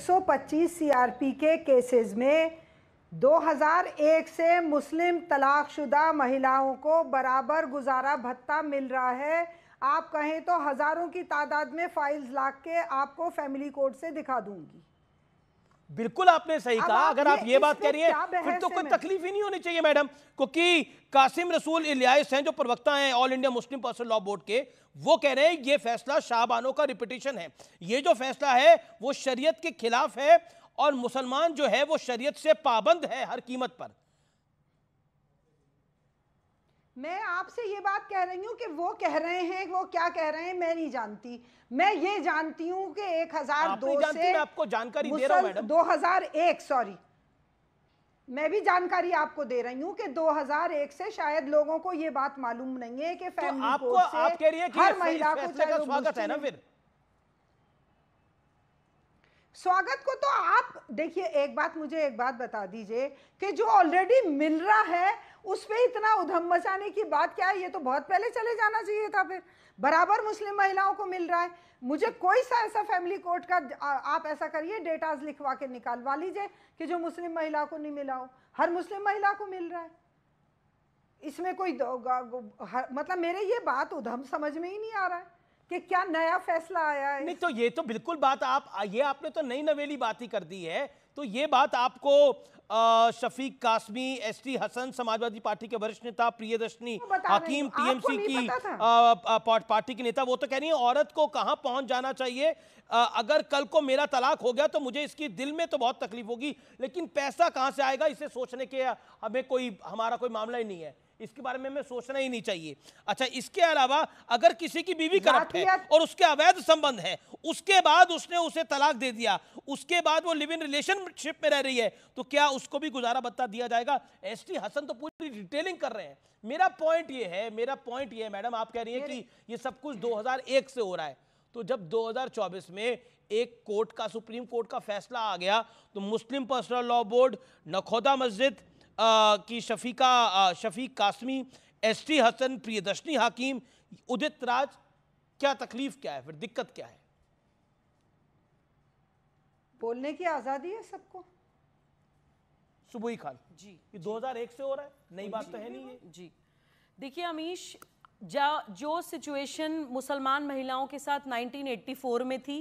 125 CRP के cases में 2001 से मुस्लिम तलाकशुदा महिलाओं को बराबर गुजारा भत्ता मिल रहा है आप कहें तो हज़ारों की तादाद में फ़ाइल्स लाख के आपको फैमिली कोर्ट से दिखा दूंगी बिल्कुल आपने सही कहा अगर आप ये बात कह रही हैं फिर तो कोई तकलीफ ही नहीं होनी चाहिए मैडम क्योंकि कासिम रसूल इलियास हैं जो प्रवक्ता हैं All India Muslim Personal Law Board के वो कह रहे हैं ये फैसला शाहबानों का रिपीटेशन है ये जो फैसला है वो शरीयत के खिलाफ है और मुसलमान जो है वो शरीयत से पाबंद है हर कीमत पर मैं आपसे ये बात कह रही हूँ कि वो कह रहे हैं वो क्या कह रहे हैं मैं नहीं जानती मैं ये जानती हूँ कि एक हजार दो से आपको जानकारी दे रहा दो हजार एक सॉरी मैं भी जानकारी आपको दे रही हूँ कि 2001 से शायद लोगों को ये बात मालूम नहीं है कि फैमिली तो आपको आप कह रही है कि हर महिला को स्वागत है ना फिर स्वागत को तो आप देखिए एक बात मुझे एक बात बता दीजिए कि जो ऑलरेडी मिल रहा है उस पर इतना उधम मचाने की बात क्या है ये तो बहुत पहले चले जाना चाहिए था फिर बराबर मुस्लिम महिलाओं को मिल रहा है मुझे कोई सा ऐसा फैमिली कोर्ट का आ, आप ऐसा करिए डेटाज लिखवा के निकालवा लीजिए कि जो मुस्लिम महिला को नहीं मिला हो हर मुस्लिम महिला को मिल रहा है इसमें कोई हर, मतलब मेरे ये बात उधम समझ में ही नहीं आ रहा है कि क्या नया फैसला आया है नहीं तो ये तो बिल्कुल बात आप ये आपने तो नई नवेली बात ही कर दी है तो ये बात आपको शफीक कासमी एसटी हसन समाजवादी पार्टी के वरिष्ठ नेता प्रियदर्शनी हकीम टीएमसी की पार्टी की नेता वो तो कह रही है औरत को कहा पहुंच जाना चाहिए आ, अगर कल को मेरा तलाक हो गया तो मुझे इसकी दिल में तो बहुत तकलीफ होगी लेकिन पैसा कहां से आएगा इसे सोचने के हमें कोई हमारा कोई मामला ही नहीं है इसके बारे में हमें सोचना ही नहीं चाहिए अच्छा इसके अलावा अगर किसी की बीवी करप्ट है और उसके अवैध संबंध है उसके बाद उसने उसे तलाक दे दिया उसके बाद वो लिव इन रिलेशनशिप में रह रही है तो क्या उसको भी गुजारा भत्ता दिया जाएगा एस टी हसन तो पूरी डिटेलिंग कर रहे हैं मेरा पॉइंट ये है मेरा पॉइंट ये है मैडम आप कह रही है कि ये सब कुछ दो से हो रहा है तो जब 2024 में एक कोर्ट का सुप्रीम कोर्ट का फैसला आ गया तो Muslim Personal Law Board Nakhoda मस्जिद की शफीका शफीक कासमी एस टी हसन प्रियदर्शनी हाकिम उदित राज क्या तकलीफ क्या है फिर दिक्कत क्या है बोलने की आज़ादी है सबको ही खान जी ये 2001 से हो रहा है नई बात तो है नहीं है जी देखिए अमीश जा जो सिचुएशन मुसलमान महिलाओं के साथ 1984 में थी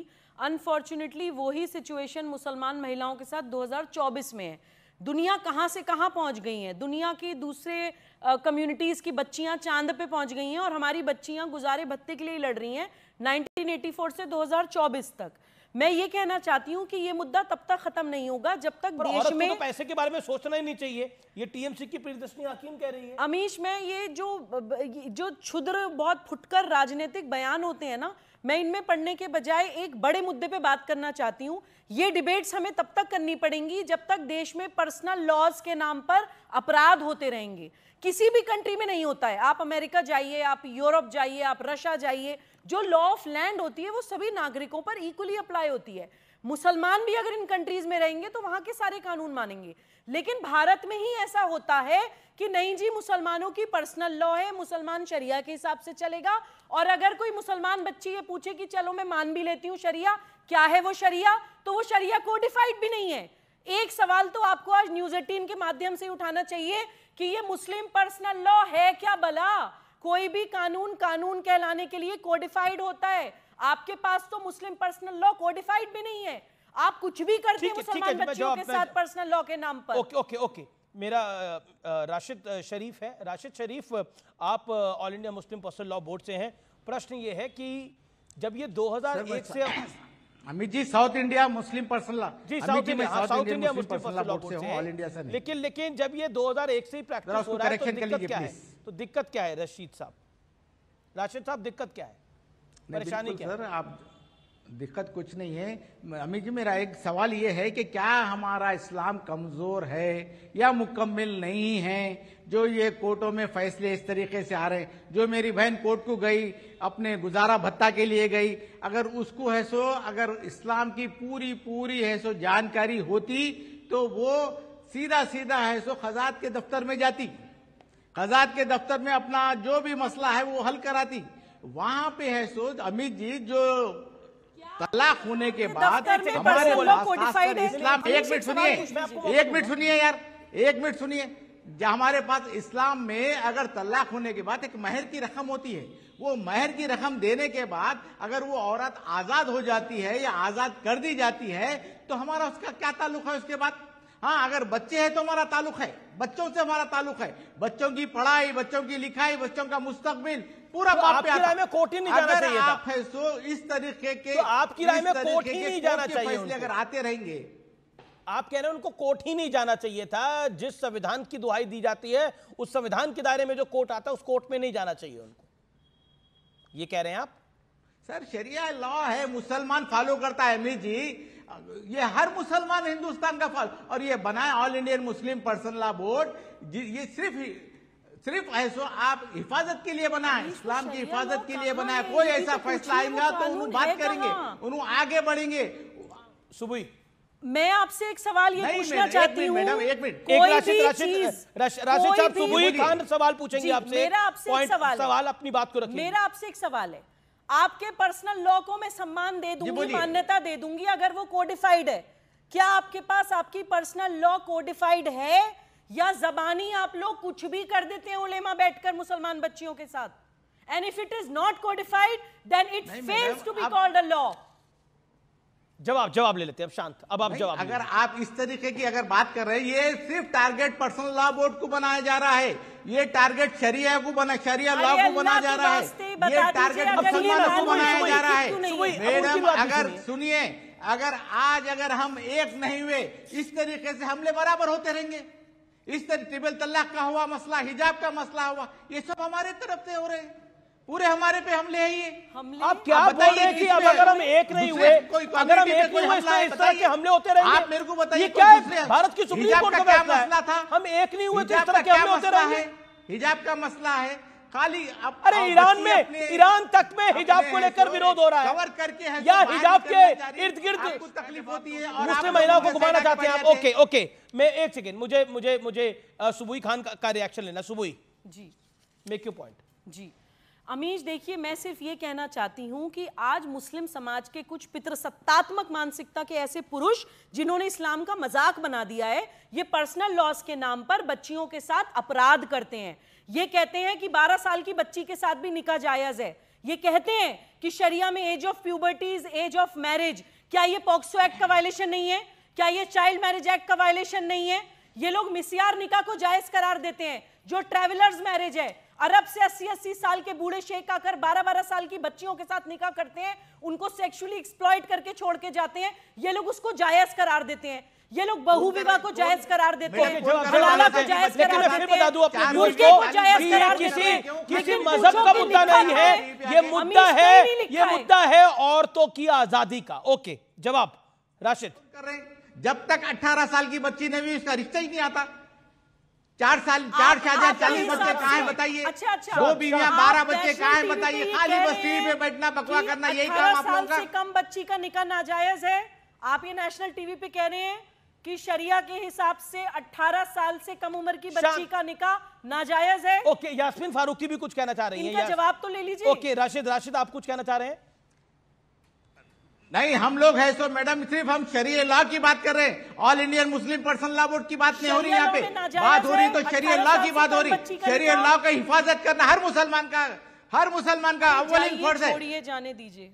अनफॉर्चुनेटली वही सिचुएशन मुसलमान महिलाओं के साथ 2024 में है दुनिया कहाँ से कहाँ पहुँच गई है दुनिया की दूसरे कम्युनिटीज़ की बच्चियाँ चांद पे पहुँच गई हैं और हमारी बच्चियाँ गुजारे भत्ते के लिए लड़ रही हैं 1984 से 2024 तक मैं ये कहना चाहती हूँ कि ये मुद्दा तब तक खत्म नहीं होगा जब तक देश तो में तो पैसे के बारे में सोचना ही नहीं चाहिए ये टीएमसी की हकीम कह रही है अमीश मैं ये जो जो क्षुद्र बहुत फुटकर राजनीतिक बयान होते हैं ना मैं इनमें पढ़ने के बजाय एक बड़े मुद्दे पे बात करना चाहती हूँ ये डिबेट्स हमें तब तक करनी पड़ेंगी जब तक देश में पर्सनल लॉज के नाम पर अपराध होते रहेंगे किसी भी कंट्री में नहीं होता है आप अमेरिका जाइए आप यूरोप जाइए आप रशिया जाइए जो लॉ ऑफ लैंड होती है वो सभी नागरिकों पर इक्वली अप्लाई होती है मुसलमान भी अगर इन कंट्रीज में रहेंगे तो वहां के सारे कानून मानेंगे लेकिन भारत में ही ऐसा होता है कि नहीं जी मुसलमानों की पर्सनल लॉ है मुसलमान शरिया के हिसाब से चलेगा और अगर कोई मुसलमान बच्ची ये पूछे कि चलो मैं मान भी लेती हूँ शरिया क्या है वो शरिया तो वो शरिया कोडिफाइड भी नहीं है एक सवाल तो आपको आज न्यूज एटीन के माध्यम से उठाना चाहिए कि ये मुस्लिम पर्सनल लॉ है क्या बला कोई भी कानून कानून कहलाने के लिए कोडिफाइड होता है आपके पास तो मुस्लिम पर्सनल लॉ कोडिफाइड भी नहीं है आप कुछ भी करते हैं मुसलमान बच्चों के साथ पर्सनल लॉ के नाम पर ओके ओके ओके मेरा राशिद शरीफ है राशिद शरीफ आप All India Muslim Personal Law Board से हैं प्रश्न ये है कि जब ये 2001 से Amit ji South India Muslim Personal Law ji South India South India Muslim Personal Law Board से ऑल इंडिया से लेकिन लेकिन जब ये 2001 से ही प्रैक्टिस हो रहा है तो दिक्कत क्या है तो दिक्कत क्या है रशीद साहब राशिद साहब दिक्कत क्या है परेशानी क्या सर आप दिक्कत कुछ नहीं है अमित जी मेरा एक सवाल ये है कि क्या हमारा इस्लाम कमज़ोर है या मुकम्मल नहीं है जो ये कोर्टों में फैसले इस तरीके से आ रहे हैं जो मेरी बहन कोर्ट को गई अपने गुजारा भत्ता के लिए गई अगर उसको है सो अगर इस्लाम की पूरी पूरी है सो जानकारी होती तो वो सीधा सीधा है सो खजात के दफ्तर में जाती खजात के दफ्तर में अपना जो भी मसला है वो हल कराती वहां पे है सोच अमित जी जो तलाक होने के बाद हमारे इस्लाम एक मिनट सुनिए एक मिनट सुनिए यार एक मिनट सुनिए जहाँ हमारे पास इस्लाम में अगर तलाक होने के बाद एक महर की रकम होती है वो महर की रकम देने के बाद अगर वो औरत आजाद हो जाती है या आजाद कर दी जाती है तो हमारा उसका क्या ताल्लुक है उसके बाद हाँ अगर बच्चे हैं तो हमारा ताल्लुक है बच्चों से हमारा ताल्लुक है बच्चों की पढ़ाई बच्चों की लिखाई बच्चों का मुस्तकबिल पूरा तो आपकी राय में कोर्ट ही नहीं जाना चाहिए आप है सो तो इस तरीके के तो आपकी राय में कोर्ट ही नहीं जाना चाहिए अगर आते रहेंगे आप कह रहे हैं उनको कोर्ट ही नहीं जाना चाहिए था जिस संविधान की दुहाई दी जाती है उस संविधान के दायरे में जो कोर्ट आता है उस कोर्ट में नहीं जाना चाहिए उनको ये कह रहे हैं आप सर शरिया लॉ है मुसलमान फॉलो करता है अमीर जी ये हर मुसलमान हिंदुस्तान का फल और ये बनाए All Indian Muslim Person Law Board ये सिर्फ सिर्फ ऐसा आप हिफाजत के लिए बनाए तो इस्लाम की हिफाजत के लिए बनाए कोई ऐसा तो फैसला आएगा तो उन्होंने बात करेंगे उन्होंने आगे बढ़ेंगे सुबह मैं आपसे एक सवाल ये पूछना चाहती हूँ एक मिनट राशिद राशिद साहब सुबह सवाल पूछेंगे आपसे मेरा आपसे सवाल अपनी बात को रखिए मेरा आपसे एक सवाल है आपके पर्सनल लॉ को मैं सम्मान दे दूंगी मान्यता दे दूंगी अगर वो कोडिफाइड है क्या आपके पास आपकी पर्सनल लॉ कोडिफाइड है या जबानी आप लोग कुछ भी कर देते हैं उलेमा बैठकर मुसलमान बच्चियों के साथ and if it is not codified then it fails to be called a law जवाब जवाब ले लेते हैं अब शांत अब आप जवाब अगर आप इस तरीके की अगर बात कर रहे हैं ये सिर्फ टारगेट पर्सनल लॉ बोर्ड को बनाया जा रहा है ये टारगेट शरिया को बना शरिया लॉ को बनाया जा रहा है ये टारगेट मुसलमानों को बनाया जा रहा है मैडम अगर सुनिए अगर आज अगर हम एक नहीं हुए इस तरीके से हमले बराबर होते रहेंगे इस तरह ट्रिपल तलाक का हुआ मसला हिजाब का मसला हुआ ये सब हमारे तरफ से हो रहे हैं पूरे हमारे पे हमले है ये आप क्या बताइए कि अब अगर हम एक नहीं हुए अगर हम एक नहीं हुए इस तरह के हमले होते रहेंगे आप मेरे को बताइए ये क्या है भारत की सुप्रीम कोर्ट का क्या मसला था हम एक नहीं हुए तो इस तरह के हमले होते रहेंगे हिजाब का मसला है खाली अरे ईरान में ईरान तक में हिजाब को लेकर विरोध हो रहा है कवर करके तो है या हिजाब के इर्द गिर्द तकलीफ होती है और मुस्लिम महिलाओं को घुमाना चाहते हैं आप ओके ओके मैं एक सेकेंड मुझे मुझे मुझे सुबुई खान का रिएक्शन लेना सुबुई ji make you point ji Amish देखिए मैं सिर्फ ये कहना चाहती हूँ कि आज मुस्लिम समाज के कुछ पितृसत्तात्मक मानसिकता के ऐसे पुरुष जिन्होंने इस्लाम का मजाक बना दिया है ये पर्सनल लॉस के नाम पर बच्चियों के साथ अपराध करते हैं ये कहते हैं कि 12 साल की बच्ची के साथ भी निका जायज़ है ये कहते हैं कि शरिया में age of puberty is age of marriage क्या ये पॉक्सो एक्ट का वायलेशन नहीं है क्या ये चाइल्ड मैरिज एक्ट का वायलेशन नहीं है ये लोग मिसियार निका को जायज़ करार देते हैं जो ट्रेवलर्स मैरिज है अरब से अस्सी अस्सी साल के बूढ़े शेख आकर बारह बारह साल की बच्चियों के साथ निकाह करते हैं उनको सेक्सुअली एक्सप्लॉइट करके छोड़ के जाते हैं ये लोग उसको जायज करार देते हैं ये लोग बहु विवाह को तो जायज करार देते हैं हलाला को जायज करार देते हैं मुर्गे को जायज करार देते हैं किसी मजहब का मुद्दा नहीं है ये मुद्दा है ये मुद्दा है औरतों की आजादी का ओके जवाब राशिद जब तक 18 साल की बच्ची ने भी उसका रिश्ता ही नहीं आता चार साल चार शाहजहां चालीस बच्चे कहा है बताइए अच्छा अच्छा दो बीवियां बारह बच्चे कहा है बताइए खाली बस टीवी पे बैठना बकवा करना यही काम आप लोगों का कम बच्ची का निकाह नाजायज है आप ये नेशनल टीवी पे कह रहे हैं कि शरिया के हिसाब से 18 साल से कम उम्र की बच्ची का निकाह नाजायज है ओके यास्मिन फारूकी भी कुछ कहना चाह रही है जवाब तो ले लीजिए ओके राशिद राशिद आप कुछ कहना चाह रहे हैं नहीं हम लोग है सो मैडम सिर्फ हम शरीय लॉ की बात कर रहे हैं All Indian Muslim Person Law Board की बात नहीं हो रही यहाँ पे बात हो रही तो शरीय लॉ की बात हो रही शरीय लॉ का हिफाजत करना हर मुसलमान का हर मुसलमान का अव्वल फर्ज है जाने दीजिए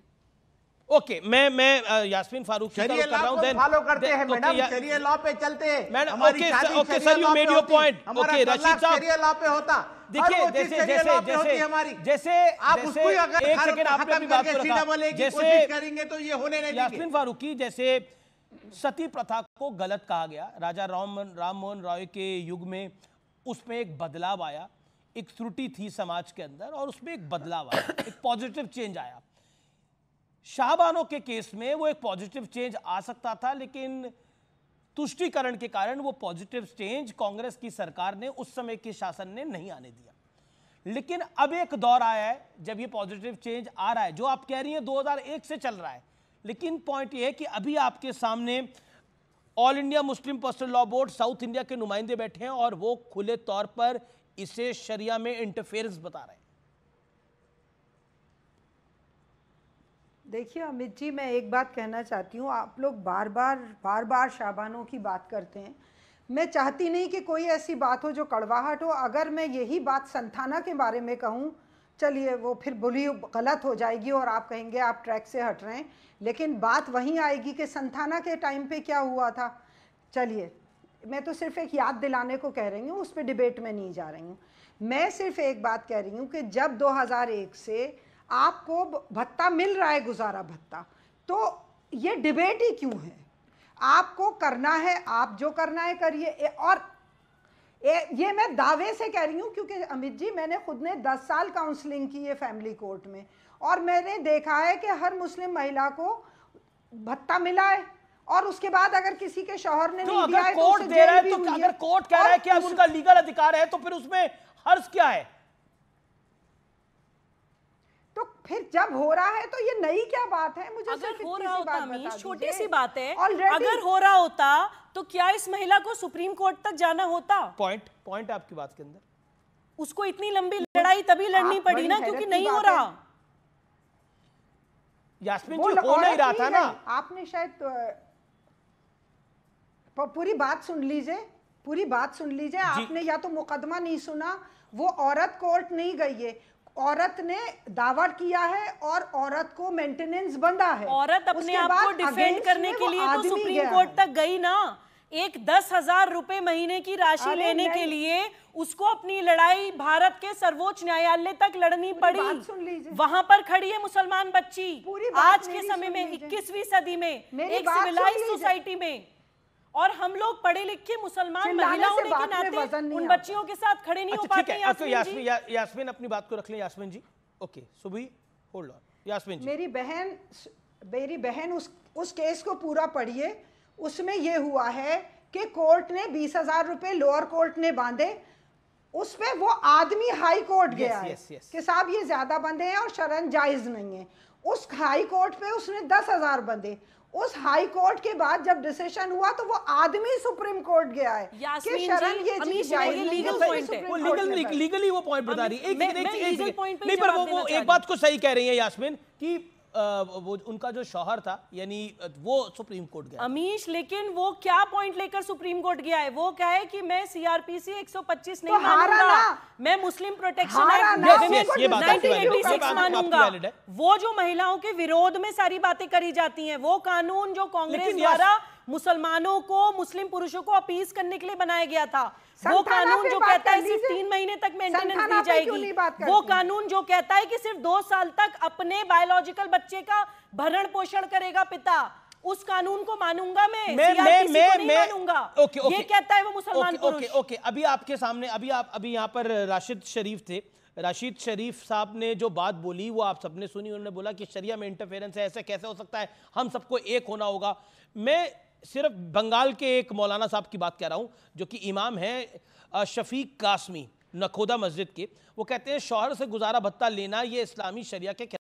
ओके okay, मैं मैं यास्मीन फारूक कर रहा हूं फॉलो करते हैं मैडम लॉ पे चलते हैं madam okay okay sir you made your point okay Rashid साहब लॉ पे होता देखिए जैसे जैसे जैसे हमारी जैसे आप उसको अगर एक सेकंड अपनी बात को रखा जैसे करेंगे तो ये होने नहीं यास्मीन फारूकी जैसे सती प्रथा को गलत कहा गया राजा राम राम मोहन रॉय के युग में उसमें एक बदलाव आया एक त्रुटि थी समाज के अंदर और उसमें एक बदलाव आया एक पॉजिटिव चेंज आया शाहबानो के केस में वो एक पॉजिटिव चेंज आ सकता था लेकिन तुष्टिकरण के कारण वो पॉजिटिव चेंज कांग्रेस की सरकार ने उस समय के शासन ने नहीं आने दिया लेकिन अब एक दौर आया है जब ये पॉजिटिव चेंज आ रहा है जो आप कह रही हैं 2001 से चल रहा है लेकिन पॉइंट ये है कि अभी आपके सामने All India Muslim Personal Law Board South India के नुमाइंदे बैठे हैं और वो खुले तौर पर इसे शरिया में इंटरफेरेंस बता रहे हैं देखिए अमित जी मैं एक बात कहना चाहती हूँ आप लोग बार बार बार बार शाबानों की बात करते हैं मैं चाहती नहीं कि कोई ऐसी बात हो जो कड़वाहट हो अगर मैं यही बात संथाना के बारे में कहूँ चलिए वो फिर बोली गलत हो जाएगी और आप कहेंगे आप ट्रैक से हट रहे हैं लेकिन बात वहीं आएगी कि संथाना के टाइम पे क्या हुआ था चलिए मैं तो सिर्फ एक याद दिलाने को कह रही हूँ उस पर डिबेट में नहीं जा रही हूँ मैं सिर्फ एक बात कह रही हूँ कि जब 2001 से आपको भत्ता मिल रहा है गुजारा भत्ता तो ये डिबेट ही क्यों है आपको करना है आप जो करना है करिए और ये मैं दावे से कह रही हूँ क्योंकि अमित जी मैंने खुद ने दस साल काउंसलिंग की है फैमिली कोर्ट में और मैंने देखा है कि हर मुस्लिम महिला को भत्ता मिला है और उसके बाद अगर किसी के शोहर ने तो नहीं दिया है तो कोर्ट दे रहा है तो अगर कोर्ट कह रहा है कि अब उनका लीगल अधिकार है तो फिर उसमें हर्ज क्या है फिर जब हो रहा है तो ये नई क्या बात है मुझे अगर हो रहा होता अमीश छोटी सी बात है Already... अगर हो रहा होता तो क्या इस महिला को सुप्रीम कोर्ट तक जाना होता पॉइंट पॉइंट आपकी बात के अंदर उसको इतनी लंबी लड़ाई तभी लड़नी पड़ी ना क्योंकि नहीं हो रहा यास्मिन जी हो नहीं रहा था ना आपने शायद पूरी बात सुन लीजिए पूरी बात सुन लीजिए आपने या तो मुकदमा नहीं सुना वो औरत कोर्ट नहीं गई है औरत ने दावा किया है और औरत को मेंटेनेंस बंदा है औरत अपने आप को डिफेंड करने के लिए तो सुप्रीम कोर्ट तक गई ना एक दस हजार रुपए महीने की राशि लेने के लिए उसको अपनी लड़ाई भारत के सर्वोच्च न्यायालय तक लड़नी पड़ी वहां पर खड़ी है मुसलमान बच्ची आज के समय में 21वीं सदी में एक सिविलाइज सोसाइटी में और हम लोग पढ़े लिखे मुसलमान महिलाओं के नाते उन बच्चियों के साथ खड़े नहीं हो अच्छा, पाते हैं तो यास्मीन, यास्मीन, यास्मीन अपनी बात को रख ले Yasmin ji okay Subi hold on Yasmin ji मेरी बहन मेरी बहन उस उस केस को पूरा पढ़िए उसमें यह हुआ है कि कोर्ट ने बीस हजार रुपये लोअर कोर्ट ने बांधे उस पर वो आदमी हाई कोर्ट गया yes, yes, yes. कि साहब ये ज्यादा बंधे हैं और शरण जायज नहीं है उस हाई कोर्ट पे उसने दस हजार बंधे उस हाई कोर्ट के बाद जब डिसीजन हुआ तो वो आदमी सुप्रीम कोर्ट गया है कि शरण ये चीज है तो ये लीगल पॉइंट है वो लीगल लीगली वो पॉइंट बता रही है एक एक एक नहीं पर वो वो एक बात को सही कह रही है यास्मीन कि वो उनका जो शौहर था यानी वो सुप्रीम कोर्ट गया अमीश लेकिन वो क्या पॉइंट लेकर सुप्रीम कोर्ट गया है वो क्या है कि मैं सीआरपीसी 125 नहीं तो मानूंगा मैं मुस्लिम प्रोटेक्शन मानूंगा वो जो महिलाओं के विरोध में सारी बातें करी जाती हैं वो कानून जो कांग्रेस द्वारा मुसलमानों को मुस्लिम पुरुषों को अपीज करने के लिए बनाया गया था वो कानून जो कहता है सिर्फ तीन महीने तक मेंटेनेंस दी जाएगी वो कानून जो कहता है कि सिर्फ दो साल तक अपने बायोलॉजिकल बच्चे का भरण पोषण करेगा पिता उस कानून को मानूंगा मैं मैं मैं मैं, मैं मानूंगा ओके ओके ये कहता है वो मुसलमान ओके, ओके ओके अभी आपके सामने अभी आप अभी यहाँ पर राशिद शरीफ थे राशिद शरीफ साहब ने जो बात बोली वो आप सबने सुनी उन्होंने बोला कि शरिया में इंटरफेरेंस है ऐसे कैसे हो सकता है हम सबको एक होना होगा मैं सिर्फ बंगाल के एक मौलाना साहब की बात कह रहा हूँ जो कि इमाम है शफीक कासमी नखोदा मस्जिद के वो कहते हैं शौहर से गुजारा भत्ता लेना ये इस्लामी शरिया के